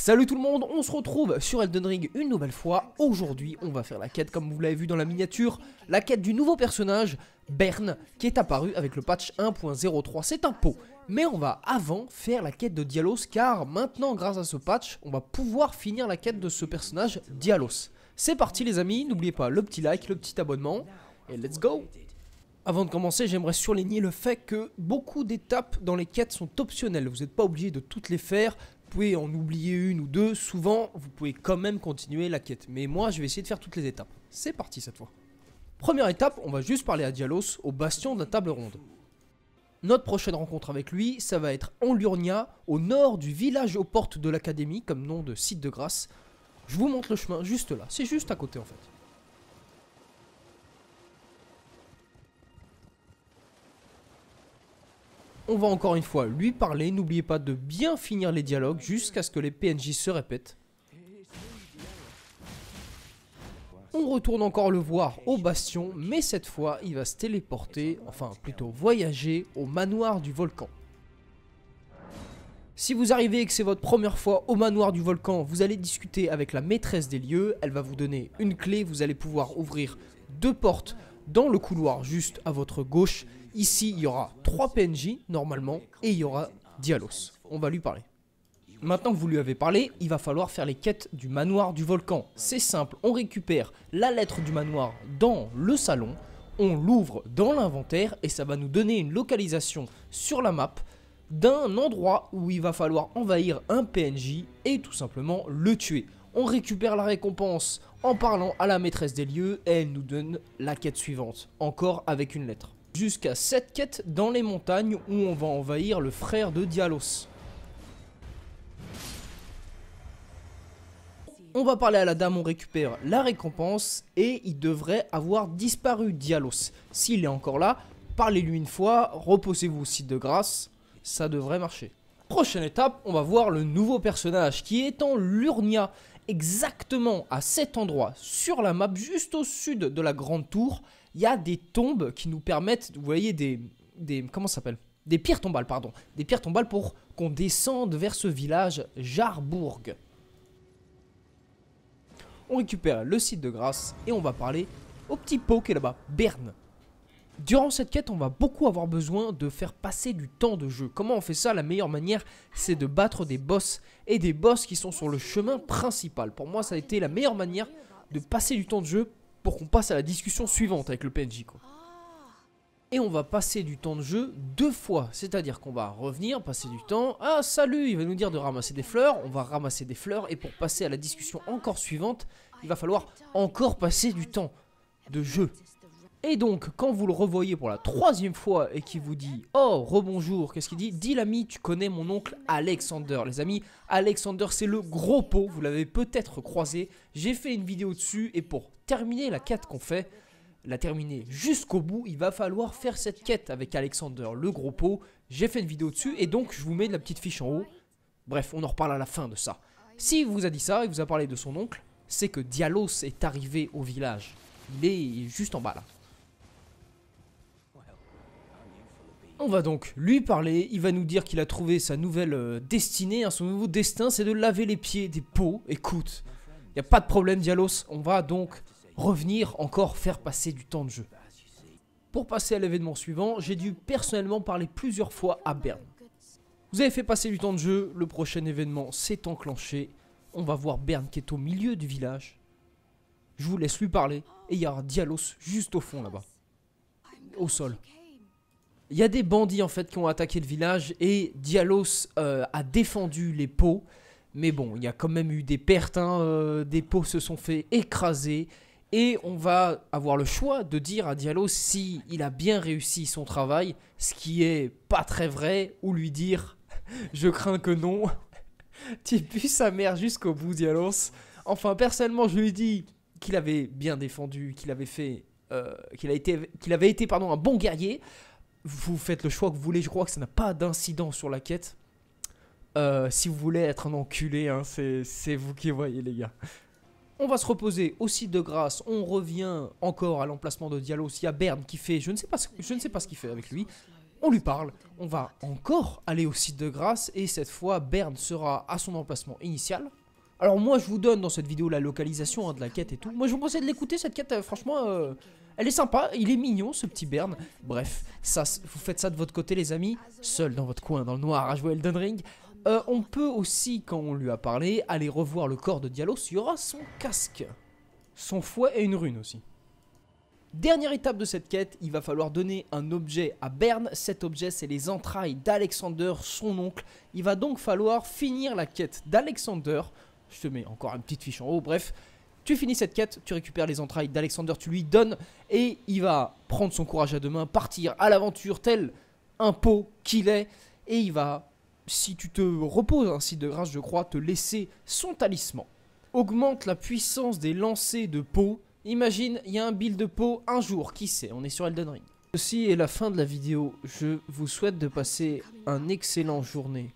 Salut tout le monde, on se retrouve sur Elden Ring une nouvelle fois. Aujourd'hui, on va faire la quête, comme vous l'avez vu dans la miniature, la quête du nouveau personnage, Bern, qui est apparu avec le patch 1.03. C'est un pot. Mais on va avant faire la quête de Dialos, car maintenant, grâce à ce patch, on va pouvoir finir la quête de ce personnage, Dialos. C'est parti les amis, n'oubliez pas le petit like, le petit abonnement, et let's go avant de commencer, j'aimerais surligner le fait que beaucoup d'étapes dans les quêtes sont optionnelles. Vous n'êtes pas obligé de toutes les faire pouvez en oublier une ou deux, souvent vous pouvez quand même continuer la quête. Mais moi je vais essayer de faire toutes les étapes. C'est parti cette fois. Première étape, on va juste parler à Dialos au bastion de la table ronde. Notre prochaine rencontre avec lui, ça va être en Lurnia, au nord du village aux portes de l'académie, comme nom de site de grâce. Je vous montre le chemin juste là, c'est juste à côté en fait. On va encore une fois lui parler, n'oubliez pas de bien finir les dialogues jusqu'à ce que les PNJ se répètent. On retourne encore le voir au bastion, mais cette fois il va se téléporter, enfin plutôt voyager, au manoir du volcan. Si vous arrivez et que c'est votre première fois au manoir du volcan, vous allez discuter avec la maîtresse des lieux, elle va vous donner une clé, vous allez pouvoir ouvrir deux portes dans le couloir juste à votre gauche Ici, il y aura trois PNJ, normalement, et il y aura Dialos. On va lui parler. Maintenant que vous lui avez parlé, il va falloir faire les quêtes du manoir du volcan. C'est simple, on récupère la lettre du manoir dans le salon, on l'ouvre dans l'inventaire et ça va nous donner une localisation sur la map d'un endroit où il va falloir envahir un PNJ et tout simplement le tuer. On récupère la récompense en parlant à la maîtresse des lieux et elle nous donne la quête suivante, encore avec une lettre. Jusqu'à cette quête dans les montagnes où on va envahir le frère de Dialos. On va parler à la dame, on récupère la récompense et il devrait avoir disparu Dialos. S'il est encore là, parlez-lui une fois, reposez-vous site de grâce, ça devrait marcher. Prochaine étape, on va voir le nouveau personnage qui est en Lurnia, exactement à cet endroit, sur la map, juste au sud de la grande tour il y a des tombes qui nous permettent, vous voyez, des. des comment ça s'appelle Des pierres tombales, pardon. Des pierres tombales pour qu'on descende vers ce village Jarbourg. On récupère le site de grâce et on va parler au petit pot qui est là-bas, Berne. Durant cette quête, on va beaucoup avoir besoin de faire passer du temps de jeu. Comment on fait ça La meilleure manière, c'est de battre des boss et des boss qui sont sur le chemin principal. Pour moi, ça a été la meilleure manière de passer du temps de jeu pour qu'on passe à la discussion suivante avec le PNJ. Quoi. Ah. Et on va passer du temps de jeu deux fois. C'est-à-dire qu'on va revenir, passer du temps. Ah, salut, il va nous dire de ramasser des fleurs. On va ramasser des fleurs. Et pour passer à la discussion encore suivante, il va falloir encore passer du temps de jeu. Et donc, quand vous le revoyez pour la troisième fois et qu'il vous dit Oh, rebonjour, qu'est-ce qu'il dit Dis l'ami, tu connais mon oncle Alexander. Les amis, Alexander, c'est le gros pot, vous l'avez peut-être croisé. J'ai fait une vidéo dessus et pour terminer la quête qu'on fait, la terminer jusqu'au bout, il va falloir faire cette quête avec Alexander le gros pot. J'ai fait une vidéo dessus et donc je vous mets de la petite fiche en haut. Bref, on en reparle à la fin de ça. Si vous a dit ça, il vous a parlé de son oncle, c'est que Dialos est arrivé au village. Il est juste en bas là. On va donc lui parler, il va nous dire qu'il a trouvé sa nouvelle euh, destinée, hein, son nouveau destin c'est de laver les pieds des pots. Écoute, il n'y a pas de problème Dialos, on va donc revenir encore faire passer du temps de jeu. Pour passer à l'événement suivant, j'ai dû personnellement parler plusieurs fois à Berne. Vous avez fait passer du temps de jeu, le prochain événement s'est enclenché. On va voir Berne qui est au milieu du village. Je vous laisse lui parler et il y a dialos juste au fond là-bas. Au sol. Il y a des bandits en fait qui ont attaqué le village et Dialos euh, a défendu les pots. Mais bon, il y a quand même eu des pertes. Hein, euh, des pots se sont fait écraser. Et on va avoir le choix de dire à Dialos si il a bien réussi son travail, ce qui est pas très vrai, ou lui dire je crains que non. tu pues sa mère jusqu'au bout, Dialos. Enfin, personnellement, je lui dis qu'il avait bien défendu, qu'il avait fait, euh, qu'il a été, qu'il avait été pardon un bon guerrier. Vous faites le choix que vous voulez. Je crois que ça n'a pas d'incident sur la quête. Euh, si vous voulez être un enculé, hein, c'est vous qui voyez, les gars. On va se reposer au site de grâce. On revient encore à l'emplacement de Dialos, il y a Berne qui fait, je ne sais pas ce, je ne sais pas ce qu'il fait avec lui. On lui parle, on va encore aller au site de grâce et cette fois Berne sera à son emplacement initial. Alors moi je vous donne dans cette vidéo la localisation hein, de la quête et tout. Moi je vous conseille de l'écouter cette quête, euh, franchement euh, elle est sympa, il est mignon ce petit Berne. Bref, ça, vous faites ça de votre côté les amis, seul dans votre coin, dans le noir à jouer Elden Ring. Euh, on peut aussi, quand on lui a parlé, aller revoir le corps de y aura son casque. Son fouet et une rune aussi. Dernière étape de cette quête, il va falloir donner un objet à Berne. Cet objet, c'est les entrailles d'Alexander, son oncle. Il va donc falloir finir la quête d'Alexander. Je te mets encore une petite fiche en haut, bref. Tu finis cette quête, tu récupères les entrailles d'Alexander, tu lui donnes et il va prendre son courage à deux mains, partir à l'aventure tel un pot qu'il est et il va si tu te reposes ainsi de grâce, je crois, te laisser son talisman. Augmente la puissance des lancers de peau. Imagine, il y a un build de peau un jour, qui sait, on est sur Elden Ring. Ceci est la fin de la vidéo, je vous souhaite de passer un excellent journée.